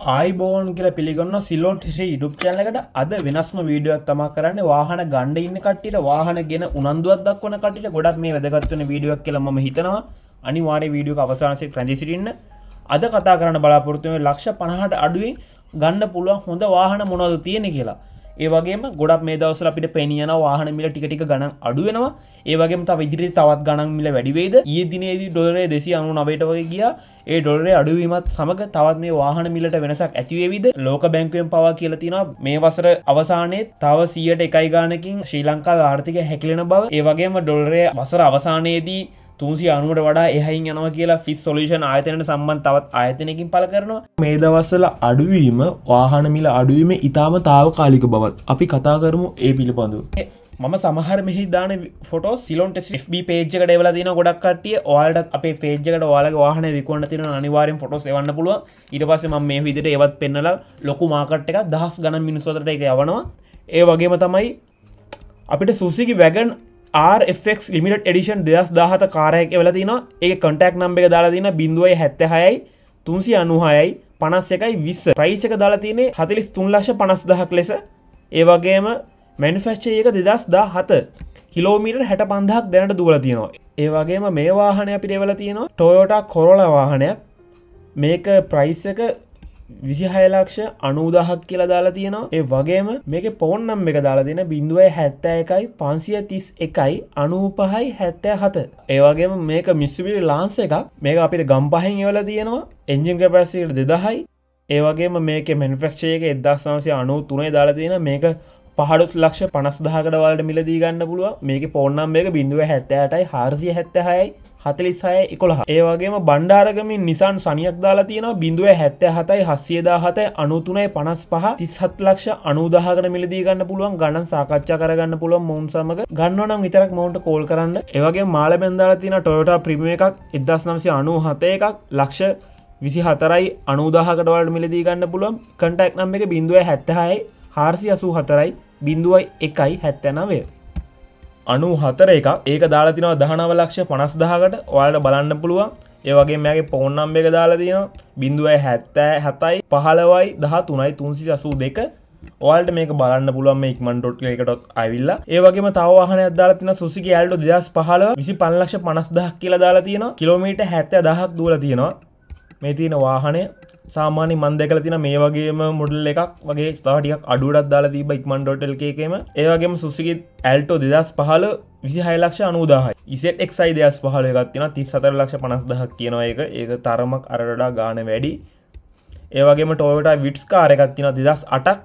අයිබෝන් කියල පිළිගන්න සිල්ලෝන් ටිසේ ඉඩුප් චැලකට අද වෙනස්ම වීඩියෝත් තම කරන්න වාහන ගණ්ඩ ඉන්න කට්ටිට වාහන ගෙන උනන්දුවත් දක්වන කටට ගොඩක් මේ වැදගත්වන වීඩියක් කියලම හිතනවා අනිවාරය වීඩියෝ අවසාන්සේ ප්‍රැදිසිටින්න අද කතා කරන්න බලාපොරතුමේ ලක්ෂ පණහට අඩුවෙන් ගන්න පුළුවන් හොඳ වාහන මොනවද තියෙන කියලා ඒවගේ ගොඩක් මේ දවසර අපිට පෙනියන වාහන මිල ටිකටික ගණන් අඩුවෙනවා ඒවගේ ත විදිරි තවත් ගණන් මිල වැඩිවේද ඒ දිනේදී ඩොලරේ දෙසි අනු නවට වගේ ගියා ඒ ඩොලරේ අඩුවීමත් සමඟ තවත් මේ වාහන මිලට වෙනසක් ඇතිවේවිද ලෝක බැංකුවෙන් පවා කියලතින මේ වසර අවසානයේ තව සියට එකයි ගානකින් ශ්‍රී ලංකාව ආර්ථික හැකිලෙන බව ඒවගේම ඩොලරේ වසර අවසානයේදී තුන්සි අනුවට වඩා එහයින් යනවා කියලා ෆිස් සොලිෂන් ආයතනයට සම්බන් තවත් ආයතනයකින් පල කරනවා මේ දවස්සල අඩුවීම වාහනමිල අඩුවීම ඉතාම තාව කාලික බවත් අපි කතා කරමු ඒ පිළිබඳු මම සමහර මෙහි දාන ෆොට සිලොන්ට ෆබ පේජ්කට එවල දින ගොඩක් කටිය ඔයාලට අපේ පේජ්කට වාලක වාහන විකොන්න තින අනිවාරෙන් ෆොටස් එවන්න පුළුව ඉට පස්ස ම මේ විදිට එවත් පෙන්නලා ලොකු මාකට් එක දහස් ගන මිනිස්සොතට එක යවනවා ඒ වගේම තමයි අපිට සුසිකි වැගන් RFX ලිමිට ඩිෂන් දෙදස් දාහත කාරයක වෙලතින ඒ කටක් නම්බ එක දාලාදින බිඳුවයි හැත්තහයයි තුන්සි අනුහයයි පනස් එකයි විස්ස ප්‍රයිසක දාලාතිනේ හතලිස් තුන්ලශ පනස්දහක් ලෙස ඒවගේම මැනිෆස්්චේ එක දෙදස් දා හත කිලෝමීට හැට පන්දහක් දැනට දුවලතිනවා ඒවගේම මේ වාහනය පිටවල තියෙන ටොයෝට කොරොල වාහනයක් මේක ප්‍රයිසක විසිහයලක්ෂ අනුදහක් කියලා දාලා තියෙනවා ඒ වගේම මේක පෝන්නම් එක දාලා දෙන බිඳුවයි හැත්ත එකයි පන්සිය තිස් එකයි අනූපහයි හැත්තෑ හත ඒවගේම මේක මිස්සවිල් ලාන්ස එක මේක අපිට ගම්පහෙන් එවල තියෙනවා එන්ජින් කැපැසිට දෙදහයි ඒවගේම මේක මැනිෆක්ෂයක එදක්සාන්සය අනු තුනේ දාලා තියෙන මේක පහඩුත් ලක්ෂ පනස් දහකට වලට මිලදී ගන්න පුළුව මේක පෝන්නම් මේක බිඳුව හැත්තෑටයි හාරසිය හැත්තහයයි හතලිස්සාය එකොළහ ඒවාගේම බණ්ඩාරගමින් නිසාන් සනියක් දාලා තියෙනවා බිඳුව හැත්ත හතයි හස්සියදා හතයි අනුතුනයි පනස් පහ තිස්හත් ලක්ෂ අනුදාහකට මිලදී ගන්න පුළුවන් ගණන් සාකච්ඡා කරගන්න පුළුවන් මොවන් සමඟ ගන්නවනම් විතරක් මොවන්ට කෝල් කරන්න ඒවගේ මාල බැන්දාලා තියෙන ටොයොට ප්‍රිමිය එකක් එදස් නම්සි අනු හත එකක් ලක්ෂ විසි හතරයි අනුදාහකටවලට මිලදී ගන්න පුළුවන් කටක් නම් එක බිඳුව හැත්තහයි හාරසි අසූ හතරයි බිඳුවයි එකයි හැත්තැනවේ අනු හතර එක ඒක දාලාතිනව දහනව ලක්ෂ පනස් දහකට ඔයාට බලන්න පුළුවන් ඒවගේ මෙගේ පෝන්නම් එක දාලාතින බිඳුවයි හැත්තෑ හැතයි පහලවයි දහ තුනයි තුන්සි සසූ දෙක ඔල්ට මේක බලන්න පුළුවන් ඉක්මන්ටොට් එකටොත් ඇවිල්ල ඒවගේ තවහන අදාලතින සුසික යාල්ඩු දෙදස් පහල විසි පන්ලක්ෂ පනස් දහක් කියලා දාලා තියෙන කිලෝමීට හැත්ත දහක් දූල තියෙනවා මේ තියෙන වාහනය සාමාන්‍ය මන් දෙකල තින මේ වගේම මුඩල් එකක් වගේ ස්ථාටියක් අඩුඩත් දාලා තිබ ඉක්මන් ඩොටල්කේම ඒවගේම සුසිගත් ඇල්ටෝ දෙදස් පහල විසි හයිලක්ෂ අනුදාහයි ඉසට එක්සයි දෙස් පහල එකත්තින තිස් සතර ලක්ෂ පනස්දහක් කියනවා එක ඒක තරමක් අරඩා ගාන වැඩි ඒවගේම ටෝවට විට්ස් කාරයකත්තින දෙදස් අටක්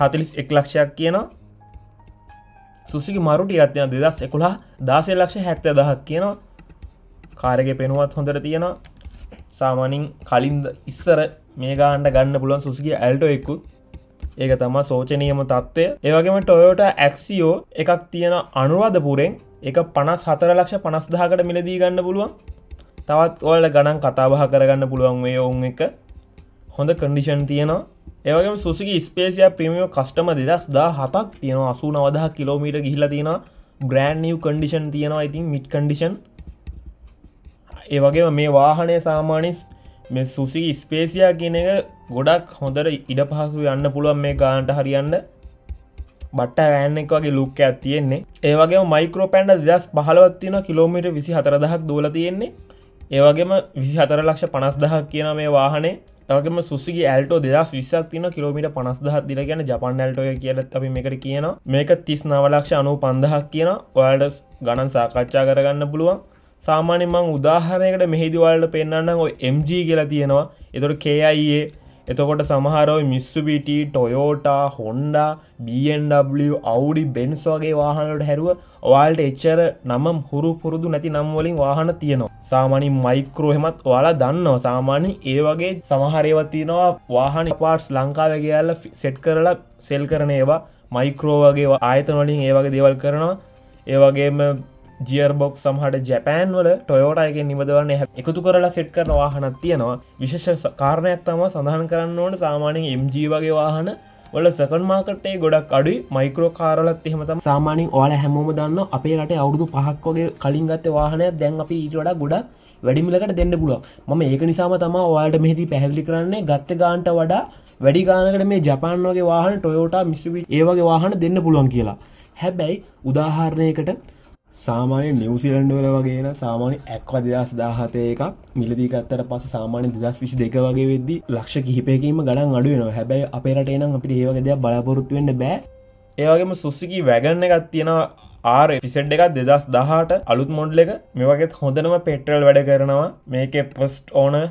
හතිලිස් එක් ලක්ෂයක් කියනවා සුසිි මරුට අත්තින දෙදස් එකුලා දාසේ ලක්ෂ හැත්ත දහක් කියනවා කාරග පෙනුවත් හොඳර තියෙනවා සාමානින් කලින්ද ඉස්සර මේ ගාන්ඩ ගන්න පුළුවන් සුසගේ ඇල්ට එක්කුත් ඒක තම සෝචනයම තත්ත්වය ඒවගේම ටොයෝට ඇක්සිෝ එකක් තියෙන අනුවාද පුරෙන් එක පනස් හතර ලක්ෂ පනස්දාකට මිලදී ගන්න පුළුවන් තවත් ඔල ගණන් කතාබහ කරගන්න පුළුවන් වේ ඔවුන් එක හොඳ කඩිෂන් තියෙනවා ඒවගේ සුසිගේ ස්පේසිය ප්‍රමියෝ කස්ටම දෙදස් දා හතක් තියෙනවා අසු නවදහ කිලෝමීට ගිහිල තියෙන බ්‍රෑන්් නිය් කඩිෂන් තියෙනවා ඉතින් මිට් කඩිෂන් ඒවගේ මේ වාහනය සාමානිස් මේ සුසි ස්පේසියා කියන එක ගොඩක් හොඳර ඉඩ පහසු යන්න පුළුවන් මේ ගාන්ට හරියන්න බට්ට ඇන්න එක වගේ ලුක්ක ඇතියෙන්නේ ඒවගේ මයිකරෝ පැන්ඩ දස් පහලවත්තින කිලෝමිට විසි හතරදහක් දෝල තියෙන්නේ ඒවගේම විසි හතර ලක්ෂ පනස් දහක් කියන මේ වාහනේ ඒවගේම සුසිගේ ඇල්ටෝ දෙදස් විස්සක් තින කිලෝමිට පනස් දහ දිර ගැන ජපන් ඇල්ටෝය කියලත් අපි මේකට කියන මේක තිස් නවලක්ෂ අනු පන්දහක් කියන ඔයාඩස් ගණන් සාකච්ඡා කරගන්න පුළුවන් සාමානෙමං උදාහරණයකට මෙහිදිවලට පෙන්න්න ඔ MG කියලා තියෙනවා එතොට KIයේ එතකොට සමහරව Mitsubishi Toyota Honda BW Audi Benz වගේ වාහනට හැරුව ඔයාල්ට එච්චර නමම් හුරු පුරුදු නැති නම්වලින් වාහන තියෙනවා සාමානින් මයික්‍රෝහෙමත් ඔයාලා දන්නවා සාමාන්‍ය ඒ වගේ සමහරයවතිනවා වාහන පාට්ස් ලංකාව ගයාල සෙට් කරලා සෙල් කරන ඒවා මයික්‍රෝ වගේ ආයතනොලින් ඒවගේ දේවල් කරනවා ඒවගේම ජියර්බොක් සහට ජැපෑන් වල ටොයෝටයගෙන් නිබදවන්න හැ එකතු කරලා සෙට් කරන වාහනත් තියෙනවා විශේෂ කාරණයක් තම සඳහන් කරන්න ඕන සාමානෙන් MG වගේ වාහන වල සකන් මාකටේ ගොඩක් අඩු මයිකරෝ කාරලත් එහෙමතම සාමානින් ඕල හැමෝම දන්න අපේ රට අවුදු පහක් වගේ කලින් ගත්ත වාහනයක් දැන් අපි ඊට වඩා ගොඩක් වැඩිමිලකට දෙන්න පුළුව මම ඒක නිසාම තම ඔයාට මෙහිදී පැහැදිලි කරන්නේ ගත්ත ගාන්ට වඩා වැඩි ගානකට මේ ජපාන් වගේ වාහන ටොයෝට මිස්සවි ඒවගේ වාහන දෙන්න පුළුවන් කියලා හැබැයි උදාහරණයකට සාමාන්‍ය නිවසිලන්ඩ වල වගේන සාමාන්‍ය ඇක්ව දෙදස් දාහතය එකක් මිලදී ගත්තට පස සාමාන්‍ය දෙදස් විසි දෙක වගේ වෙද්දි ලක්ෂ කිහිපයකීම ගඩන් අඩුවෙන හැබැයි අපේරට එනම් අපිට ඒවගේද බලාපොරොත්තුවෙන්න බෑ ඒවගේම සුස්සිකි වැගන්න එකත් තියෙන ආර ෆිසට් එකක් දෙදස් දහට අලුත් මොඩ්ල එක මේ වගේත් හොඳනම පෙටරල් වැඩ කරනවා මේක පස්ට් ඕන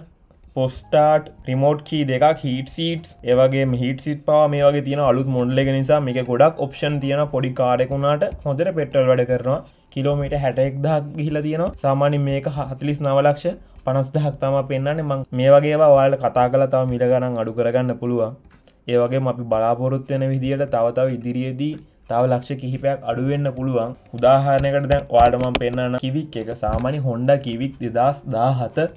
පොස්ටාට් රිමෝට්කී දෙකක් හිට සිටස් ඒවගේ හිට සිට පා මේ වගේ තියෙන අලුත් මොඩ්ලෙ නිසා මේ ගොඩක් ඔප්ෂන් තියෙන පොඩි කාරෙකුුණට හොඳර පෙටල් වැඩ කරනවා කිලෝමීට හැටෙක් දහක් ගිහිල තියෙනවා සාමාන්‍ය මේක හතලිස් නවලක්ෂ පනස්දහක් තම පෙන්න්නන්නේ මං මේ වගේ වාල කතා කළ තව මිට ගණන් අඩු කරගන්න පුළුවන් ඒවගේ අපි බලාපොරොත්වයන විදිහට තවතාව ඉදිරියේදී තව ලක්ෂ කිහිපයක් අඩුවෙන්න්න පුළුවන් උදාහරණකට දැන් වාඩමම් පෙන්න්න කිවික් එක සාමානි හොන්ඩ කිවික් දෙදස් දාහත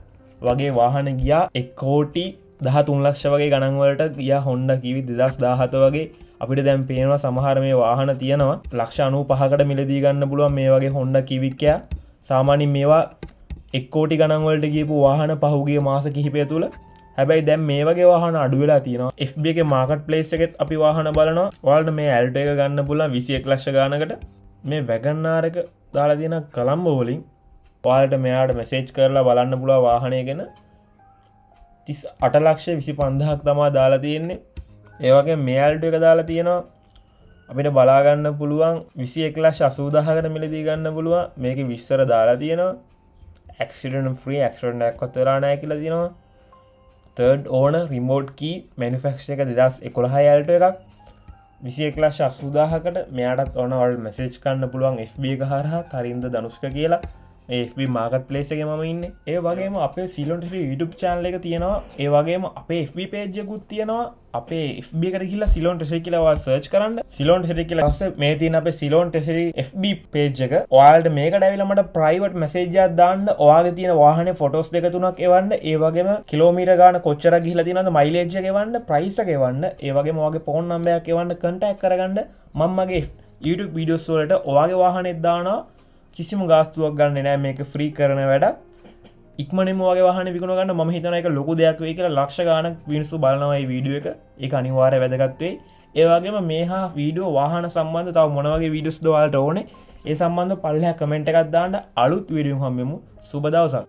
වගේ වාහන ගියා එක්කෝටි දහ තුන්ලක්ෂ වගේ ගණන්වලට ගිය හොන්ඩ කිවි දෙදස් දාහත වගේ අපිට දැම් පේනවා සමහර මේ වාහන තියෙනවා ලක්ෂණූ පහකට මිලදී ගන්න පුළුවන් මේ වගේ හොන්ඩ කිවික්කයා සාමානින් මේවා එක්කෝටි ගණන්වලට ගේපු වාහන පහුගේ මාස කිහිපය තුළ හැබැයි දැම් මේ වගේ වාහන අඩුවෙලා තියෙනවා FB එක මාකට් පලේස් එකෙත් අපි වාහන බලනවා වාල්ට මේ ඇල්ට එක ගන්න පුලන් විසිය ලක්ෂ ගානකට මේ වැගන්නාරක දාලා තියෙන කළම්බෝලින් පාලට මෙයාට මෙසේජ් කරලා බලන්න පුළුව වාහනය ගැන තිස් අටලක්ෂය විසි පන්දහක් තමා දාලා තියෙන්නේ ඒවගේ මෙයාල්ට එක දාලා තියෙනවා අපිට බලාගන්න පුළුවන් විසි එකලා ශසූදාහකට මිලදී ගන්න පුළුව මේක විස්සර දාලා තියෙනවා ඇක්සිඩන් ්‍රී ක්ටක් කොත්තරාණය කියලා තියෙනවා තර්ඩ් ඕන රිමෝට් කී මැනිෆෙක්ෂ එක දෙදස් එකොළහයල්ට එකක් විසි එකලා ශස්සුදාහකට මෙයාටත් ඕන ඔල් මෙසේච් කන්න පුළුවන් FB එක හරහා තරින්ද දනුස්ක කියලා ඒ මාගට පලේස එක ම ඉන්න ඒ වගේම අපේ සිලොන්ට YouTube චාන්ල එක තියෙනවා ඒ වගේම අපේ FB පේජ්ජකුත් තියෙනවා අපේ FBකට කියලා සිලොන්ට ෙ කියලවා සර්ච් කරන්න සිලොන්ට ෙ කියලස මේ තින අප සිලොන්ට ෙරි FB පේජ් එක ඔයාල්ට මේක ඩැවිලමට ප්‍රයිවට් මසේජයක් දාන්න ඔයාගේ තියෙන වාහන ෆොටස් දෙක තුනක් එවන්න ඒවගේම කිලෝමීට ගාන කොච්චර ගිහිල තිනද මයිලේජ්ජකවන්න ප්‍රයිසකවන්න ඒවගේ මගේ පෝන් නම්බයක් එවන්න කටක් කරගන්න මංමගේ YouTube විඩියස් වලට ඔයාගේ වාහනෙ එදදානවා කිසිම ගාස්තුවක් ගන්න නෑ මේක ෆ්‍රී කරන වැඩක් ඉක්මනම වගේ වාහන විකුණ ගන්න ම හිතනක ලොකු දෙයක් වේ කියලා ලක්ෂ ගානක් පිනිසු බලනවයි වීඩුව එක එක අනිවාරය වැදගත්වේ ඒවාගේම මේ හා වීඩියෝ වාහන සම්බන්ධ තව මොනවගේ වීඩියස් දවාල්ට ඕනේ ඒ සම්බන්ධ පල්ලහ කමෙන්ට් එකත් දාන්නට අලුත් විඩියම් හම්මමු සුබදවසක්